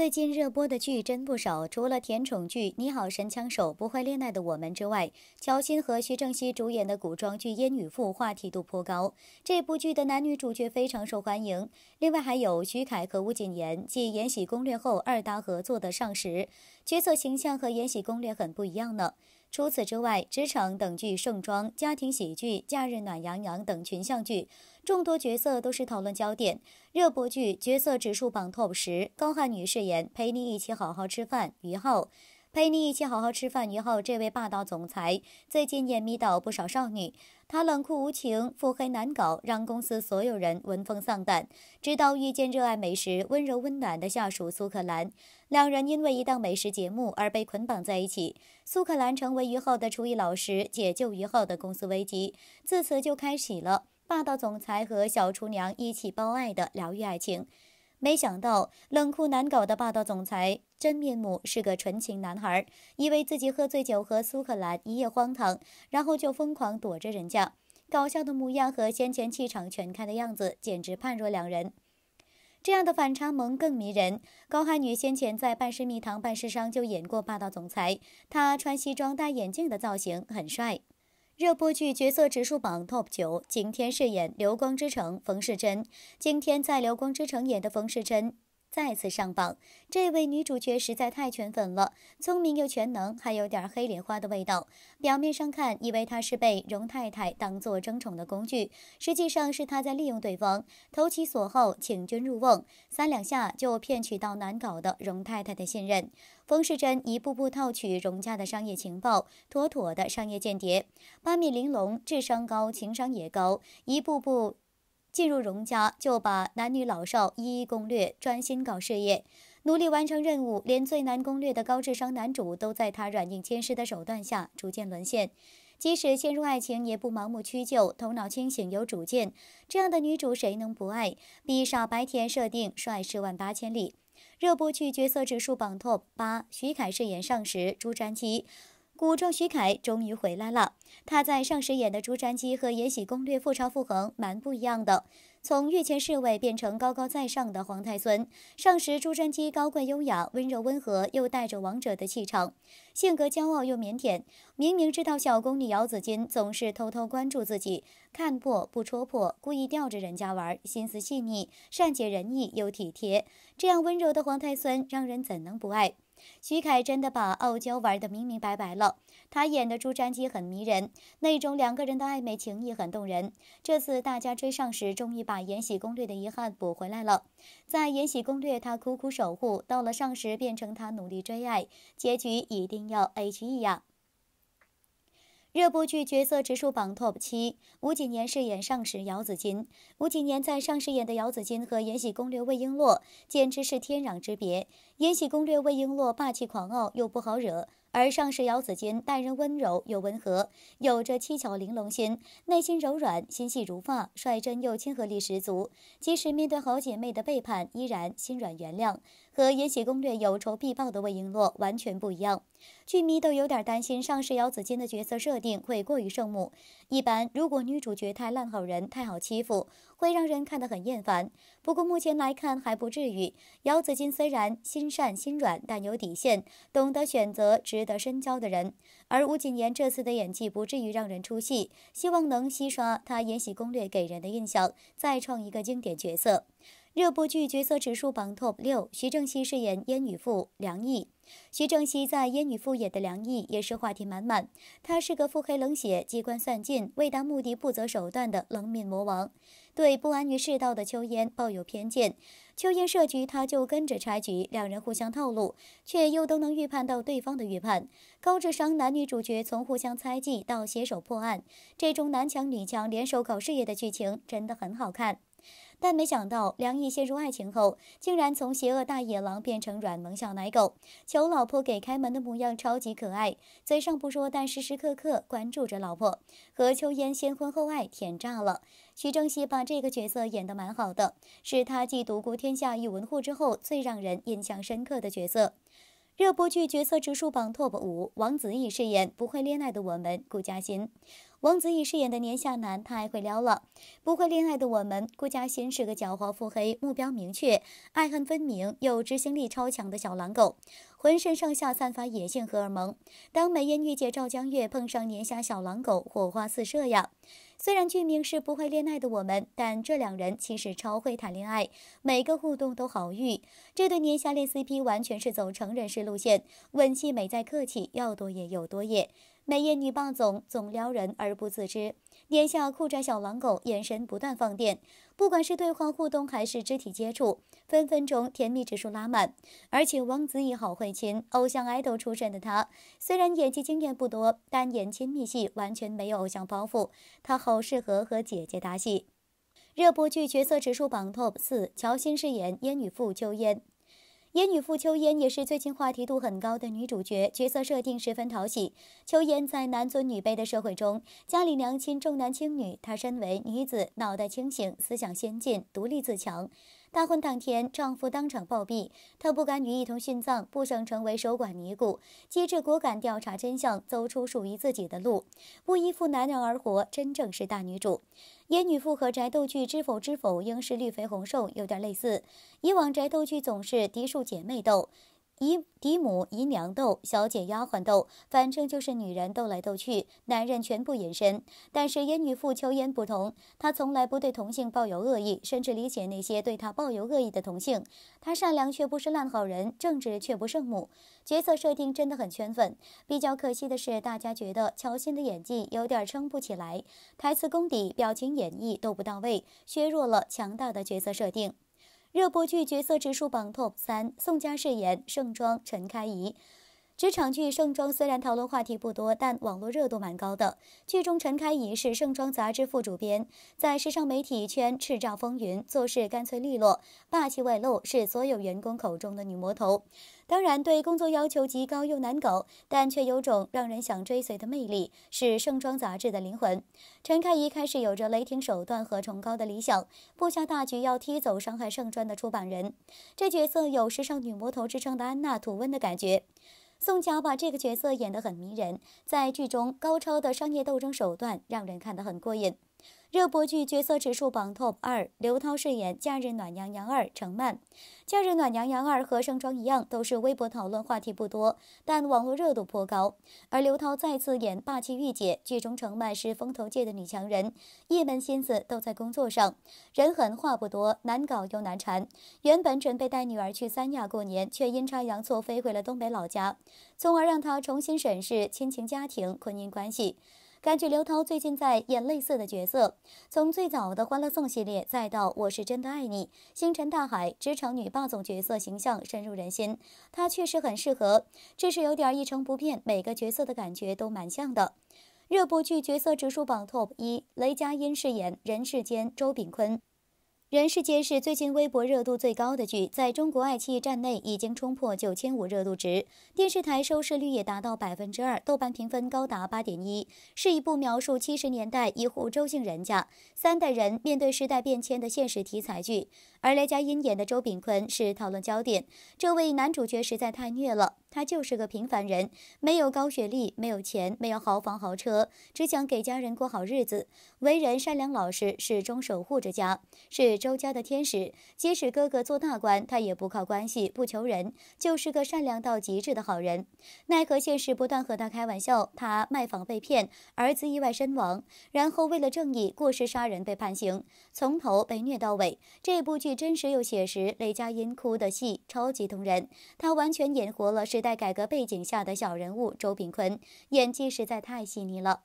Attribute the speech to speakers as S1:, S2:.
S1: 最近热播的剧真不少，除了甜宠剧《你好，神枪手》《不会恋爱的我们》之外，乔欣和徐正熙主演的古装剧《烟雨赋》话题度颇高。这部剧的男女主角非常受欢迎。另外还有徐凯和吴谨言继《延禧攻略》后二搭合作的《上石》，角色形象和《延禧攻略》很不一样呢。除此之外，职场等剧《盛装》、家庭喜剧《假日暖洋洋》等群像剧。众多角色都是讨论焦点，热播剧角色指数榜 TOP 十，高瀚宇饰演陪你一起好好吃饭于浩，陪你一起好好吃饭于浩这位霸道总裁最近也迷倒不少少女，他冷酷无情、腹黑难搞，让公司所有人闻风丧胆。直到遇见热爱美食、温柔温暖的下属苏克兰，两人因为一档美食节目而被捆绑在一起。苏克兰成为于浩的厨艺老师，解救于浩的公司危机，自此就开启了。霸道总裁和小厨娘一起包爱的疗愈爱情，没想到冷酷难搞的霸道总裁真面目是个纯情男孩，以为自己喝醉酒和苏克兰一夜荒唐，然后就疯狂躲着人家，搞笑的模样和先前气场全开的样子简直判若两人，这样的反差萌更迷人。高瀚宇先前在《半是蜜糖半是伤》就演过霸道总裁，他穿西装戴眼镜的造型很帅。热播剧角色指数榜 TOP 九，景天饰演流光之城冯世珍。今天在流光之城演的冯世珍再次上榜，这位女主角实在太圈粉了，聪明又全能，还有点黑莲花的味道。表面上看，以为她是被荣太太当做争宠的工具，实际上是她在利用对方，投其所好，请君入瓮，三两下就骗取到难搞的荣太太的信任。冯世珍一步步套取荣家的商业情报，妥妥的商业间谍，八面玲珑，智商高，情商也高，一步步。进入荣家就把男女老少一一攻略，专心搞事业，努力完成任务，连最难攻略的高智商男主都在他软硬兼施的手段下逐渐沦陷。即使陷入爱情，也不盲目屈就，头脑清醒有主见，这样的女主谁能不爱？比傻白甜设定帅十万八千里。热播剧角色指数榜 TOP 八，徐凯饰演上时，朱瞻基。古装徐凯终于回来了，他在上时演的朱瞻基和《延禧攻略》复察傅恒蛮不一样的，从御前侍卫变成高高在上的皇太孙。上时朱瞻基高贵优雅、温柔温和，又带着王者的气场，性格骄傲又腼腆。明明知道小宫女姚子衿总是偷偷关注自己，看破不戳破，故意吊着人家玩，心思细腻、善解人意又体贴，这样温柔的皇太孙让人怎能不爱？徐凯真的把傲娇玩得明明白白了，他演的朱瞻基很迷人，那种两个人的暧昧情谊很动人。这次大家追上时，终于把《延禧攻略》的遗憾补回来了。在《延禧攻略》，他苦苦守护；到了上时，变成他努力追爱，结局一定要 HE 呀！热播剧角色指数榜 TOP 七，吴谨言饰演上时姚子衿。吴谨言在上饰演的姚子衿和《延禧攻略》魏璎珞简直是天壤之别，《延禧攻略》魏璎珞霸气狂傲又不好惹。而上世姚子衿待人温柔又温和，有着七巧玲珑心，内心柔软，心细如发，率真又亲和力十足。即使面对好姐妹的背叛，依然心软原谅，和《延禧攻略》有仇必报的魏璎珞完全不一样。剧迷都有点担心上世姚子衿的角色设定会过于圣母。一般，如果女主角太烂好人、太好欺负，会让人看得很厌烦。不过目前来看还不至于。姚子金虽然心善心软，但有底线，懂得选择值得深交的人。而吴谨言这次的演技不至于让人出戏，希望能洗刷她《延禧攻略》给人的印象，再创一个经典角色。热播剧角色指数榜 TOP 六，徐正熙饰演烟雨妇梁毅。徐正熙在烟雨妇演的梁毅也是话题满满。他是个腹黑冷血、机关算尽、为达目的不择手段的冷面魔王，对不安于世道的秋烟抱有偏见。秋烟设局，他就跟着插局，两人互相套路，却又都能预判到对方的预判。高智商男女主角从互相猜忌到携手破案，这种男强女强联手搞事业的剧情真的很好看。但没想到，梁毅陷入爱情后，竟然从邪恶大野狼变成软萌小奶狗，求老婆给开门的模样超级可爱。嘴上不说，但时时刻刻关注着老婆。和秋烟先婚后爱甜炸了。徐正熙把这个角色演得蛮好的，是他继《独孤天下》一文护之后最让人印象深刻的角色。热播剧角色指数榜 TOP 五，王子异饰演不会恋爱的我们顾嘉欣，王子异饰演的年下男太会撩了。不会恋爱的我们顾嘉欣是个狡猾腹黑、目标明确、爱恨分明又执行力超强的小狼狗。浑身上下散发野性荷尔蒙，当美艳御姐赵江月碰上年下小狼狗，火花四射呀！虽然剧名是不会恋爱的我们，但这两人其实超会谈恋爱，每个互动都好欲。这对年下恋 CP 完全是走成人式路线，吻戏美在客气，要多野有多野。美艳女霸总总撩人而不自知。眼下酷拽小狼狗眼神不断放电，不管是对话互动还是肢体接触，分分钟甜蜜指数拉满。而且王子怡好会亲，偶像 idol 出身的他，虽然演技经验不多，但演亲密戏完全没有偶像包袱，他好适合和姐姐搭戏。热播剧角色指数榜 TOP 四，乔欣饰演烟雨妇秋烟。烟女傅秋烟也是最近话题度很高的女主角，角色设定十分讨喜。秋烟在男尊女卑的社会中，家里娘亲重男轻女，她身为女子，脑袋清醒，思想先进，独立自强。大婚当天，丈夫当场暴毙，她不甘与一同殉葬，不想成为守寡尼姑，机智果敢调查真相，走出属于自己的路，不依附男人而活，真正是大女主。烟女妇和宅斗剧《知否知否应是绿肥红瘦》有点类似，以往宅斗剧总是嫡庶姐妹斗。姨、嫡母、姨娘斗，小姐、丫鬟斗，反正就是女人斗来斗去，男人全部隐身。但是烟女傅秋烟不同，她从来不对同性抱有恶意，甚至理解那些对她抱有恶意的同性。她善良却不是烂好人，正直却不圣母。角色设定真的很圈粉。比较可惜的是，大家觉得乔欣的演技有点撑不起来，台词功底、表情演绎都不到位，削弱了强大的角色设定。热播剧角色指数榜 TOP 三：宋佳饰演盛装，陈开怡。职场剧《盛装》虽然讨论话题不多，但网络热度蛮高的。剧中陈开怡是盛装杂志副主编，在时尚媒体圈叱咤风云，做事干脆利落，霸气外露，是所有员工口中的女魔头。当然，对工作要求极高又难搞，但却有种让人想追随的魅力，是盛装杂志的灵魂。陈开怡开始有着雷霆手段和崇高的理想，布下大局要踢走伤害盛装的出版人。这角色有时尚女魔头之称的安娜·图温的感觉。宋乔把这个角色演得很迷人，在剧中高超的商业斗争手段让人看得很过瘾。热播剧角色指数榜 TOP 二，刘涛饰演《假日暖洋洋二》程曼，《假日暖洋洋二》和《盛装》一样，都是微博讨论话题不多，但网络热度颇高。而刘涛再次演霸气御姐，剧中程曼是风头界的女强人，一门心思都在工作上，人狠话不多，难搞又难缠。原本准备带女儿去三亚过年，却阴差阳错飞回了东北老家，从而让她重新审视亲情、家庭、婚姻关系。感觉刘涛最近在演类似的角色，从最早的《欢乐颂》系列，再到《我是真的爱你》《星辰大海》，职场女霸总角色形象深入人心。她确实很适合，只是有点一成不变，每个角色的感觉都蛮像的。热播剧角色指数榜 TOP 一，雷佳音饰演《人世间》周秉昆。人世间是最近微博热度最高的剧，在中国爱奇艺站内已经冲破九千五热度值，电视台收视率也达到百分之二，豆瓣评分高达八点一，是一部描述七十年代一户周姓人家三代人面对时代变迁的现实题材剧。而雷佳音演的周炳坤是讨论焦点。这位男主角实在太虐了，他就是个平凡人，没有高学历，没有钱，没有豪房豪车，只想给家人过好日子。为人善良老实，始终守护着家，是周家的天使。即使哥哥做大官，他也不靠关系，不求人，就是个善良到极致的好人。奈何现实不断和他开玩笑：他卖房被骗，儿子意外身亡，然后为了正义过失杀人被判刑，从头被虐到尾。这部剧。真实又写实，雷佳音哭的戏超级动人，他完全演活了时代改革背景下的小人物周炳坤，演技实在太细腻了。